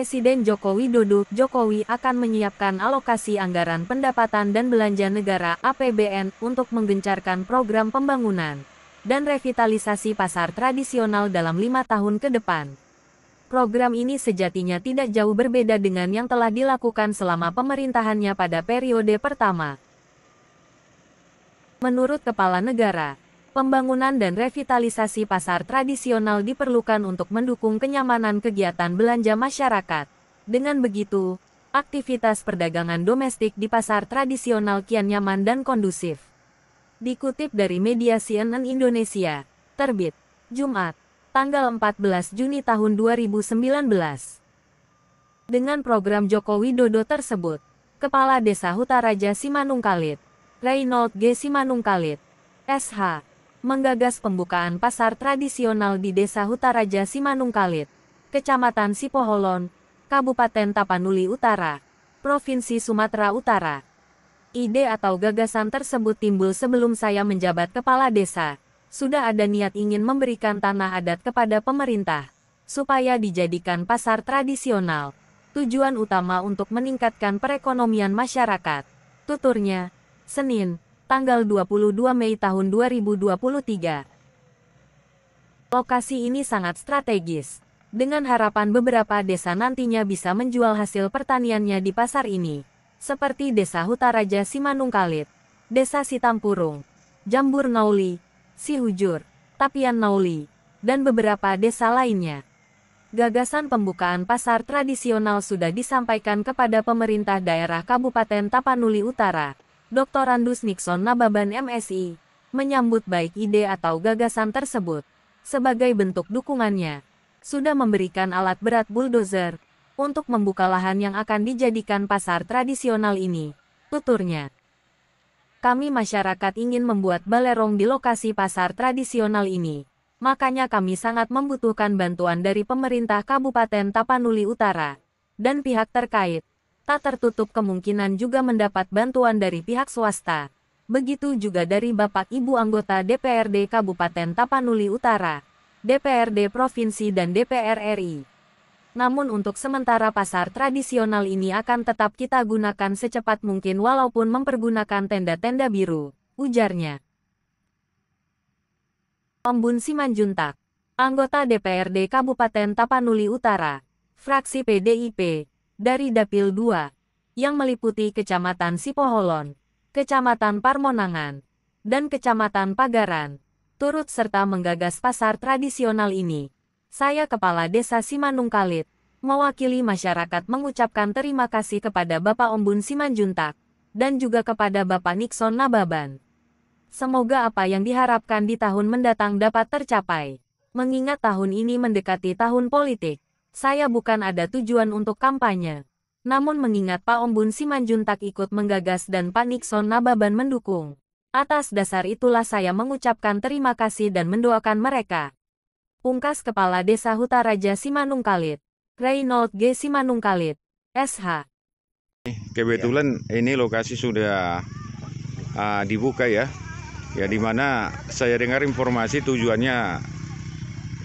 Presiden Joko Widodo, Jokowi akan menyiapkan alokasi anggaran pendapatan dan belanja negara (APBN) untuk menggencarkan program pembangunan dan revitalisasi pasar tradisional dalam lima tahun ke depan. Program ini sejatinya tidak jauh berbeda dengan yang telah dilakukan selama pemerintahannya pada periode pertama. Menurut Kepala Negara, pembangunan dan revitalisasi pasar tradisional diperlukan untuk mendukung kenyamanan kegiatan belanja masyarakat. Dengan begitu, aktivitas perdagangan domestik di pasar tradisional kian nyaman dan kondusif. Dikutip dari media CNN Indonesia, terbit Jumat, tanggal 14 Juni tahun 2019. Dengan program Joko Widodo tersebut, Kepala Desa Hutaraja Simanungkalit, Reynold G. Simanungkalit, SH, menggagas pembukaan pasar tradisional di Desa Hutaraja Simanungkalit, Kecamatan Sipoholon, Kabupaten Tapanuli Utara, Provinsi Sumatera Utara. Ide atau gagasan tersebut timbul sebelum saya menjabat kepala desa. Sudah ada niat ingin memberikan tanah adat kepada pemerintah, supaya dijadikan pasar tradisional. Tujuan utama untuk meningkatkan perekonomian masyarakat. Tuturnya, Senin, tanggal 22 Mei tahun 2023. Lokasi ini sangat strategis, dengan harapan beberapa desa nantinya bisa menjual hasil pertaniannya di pasar ini, seperti Desa Hutaraja Simanungkalit, Desa Sitampurung, Jambur Nauli, Sihujur, Tapian Nauli, dan beberapa desa lainnya. Gagasan pembukaan pasar tradisional sudah disampaikan kepada pemerintah daerah Kabupaten Tapanuli Utara. Dr. Randus Nixon Nababan MSI, menyambut baik ide atau gagasan tersebut. Sebagai bentuk dukungannya, sudah memberikan alat berat bulldozer untuk membuka lahan yang akan dijadikan pasar tradisional ini, tuturnya. Kami masyarakat ingin membuat balerong di lokasi pasar tradisional ini. Makanya kami sangat membutuhkan bantuan dari pemerintah Kabupaten Tapanuli Utara dan pihak terkait tak tertutup kemungkinan juga mendapat bantuan dari pihak swasta. Begitu juga dari Bapak Ibu anggota DPRD Kabupaten Tapanuli Utara, DPRD Provinsi dan DPR RI. Namun untuk sementara pasar tradisional ini akan tetap kita gunakan secepat mungkin walaupun mempergunakan tenda-tenda biru, ujarnya. Ombun Simanjuntak, anggota DPRD Kabupaten Tapanuli Utara, fraksi PDIP, dari Dapil 2, yang meliputi Kecamatan Sipoholon, Kecamatan Parmonangan, dan Kecamatan Pagaran, turut serta menggagas pasar tradisional ini. Saya Kepala Desa Simanungkalit, mewakili masyarakat mengucapkan terima kasih kepada Bapak Ombun Simanjuntak, dan juga kepada Bapak Nixon Nababan. Semoga apa yang diharapkan di tahun mendatang dapat tercapai. Mengingat tahun ini mendekati tahun politik, saya bukan ada tujuan untuk kampanye. Namun mengingat Pak Ombun Simanjuntak ikut menggagas dan Pak Nixon Nababan mendukung. Atas dasar itulah saya mengucapkan terima kasih dan mendoakan mereka. Pungkas Kepala Desa Huta Raja Simanungkalit, Reynold G. Simanungkalit, SH. Kebetulan ini lokasi sudah uh, dibuka ya, ya di mana saya dengar informasi tujuannya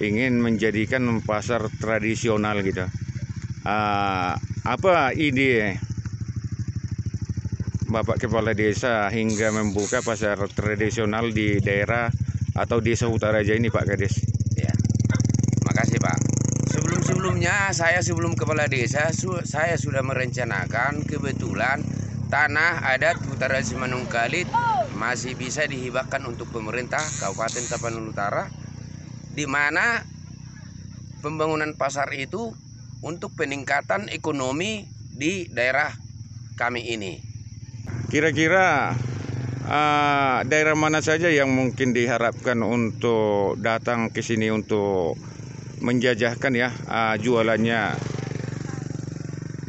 ingin menjadikan pasar tradisional gitu. Uh, apa ide Bapak Kepala Desa hingga membuka pasar tradisional di daerah atau desa aja ini Pak Kades? Ya, makasih Pak. Sebelum-sebelumnya saya sebelum Kepala Desa su saya sudah merencanakan kebetulan tanah adat Utara Simanungkalit masih bisa dihibahkan untuk pemerintah Kabupaten Tapanuli Utara di mana pembangunan pasar itu untuk peningkatan ekonomi di daerah kami ini. Kira-kira uh, daerah mana saja yang mungkin diharapkan untuk datang ke sini untuk menjajahkan ya uh, jualannya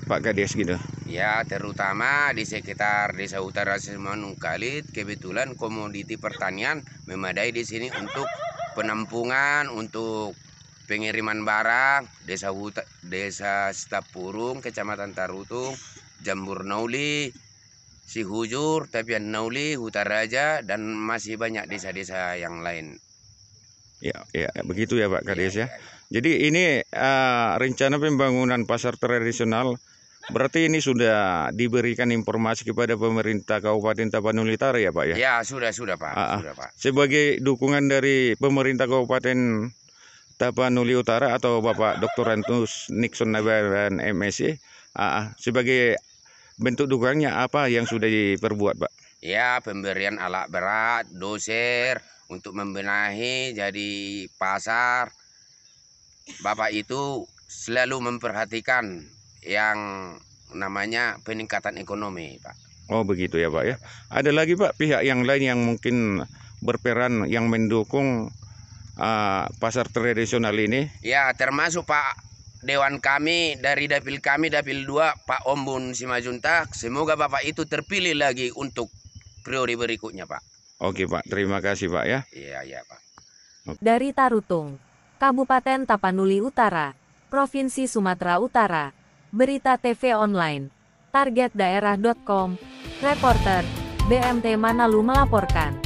Pak Kades gitu? Ya terutama di sekitar desa utara Semanung Kalit kebetulan komoditi pertanian memadai di sini untuk penampungan untuk pengiriman barang Desa Huta, Desa Stapurung, Kecamatan Tarutung, Jambur Nauli, Sihujur, Tepian Nauli, Hutaraja dan masih banyak desa-desa yang lain. Ya, ya, begitu ya Pak Kades ya. ya. Jadi ini uh, rencana pembangunan pasar tradisional Berarti ini sudah diberikan informasi kepada pemerintah Kabupaten Tapanuli Utara ya Pak ya? Ya sudah sudah Pak. Aa, ah, ah. sudah, Pak. Sebagai dukungan dari pemerintah Kabupaten Tapanuli Utara atau Bapak Dr. Antus Nixon dan MSC aa, ah, sebagai bentuk dukungannya apa yang sudah diperbuat Pak? Ya pemberian alat berat, doser untuk membenahi jadi pasar. Bapak itu selalu memperhatikan yang namanya peningkatan ekonomi, Pak. Oh begitu ya Pak ya. Ada lagi Pak pihak yang lain yang mungkin berperan yang mendukung uh, pasar tradisional ini? Ya termasuk Pak Dewan kami dari dapil kami dapil 2 Pak Ombun Simajuntak. Semoga Bapak itu terpilih lagi untuk priori berikutnya Pak. Oke Pak, terima kasih Pak ya. Iya iya Pak. Dari Tarutung, Kabupaten Tapanuli Utara, Provinsi Sumatera Utara. Berita TV Online, Target Daerah.com, Reporter, BMT Manalu melaporkan.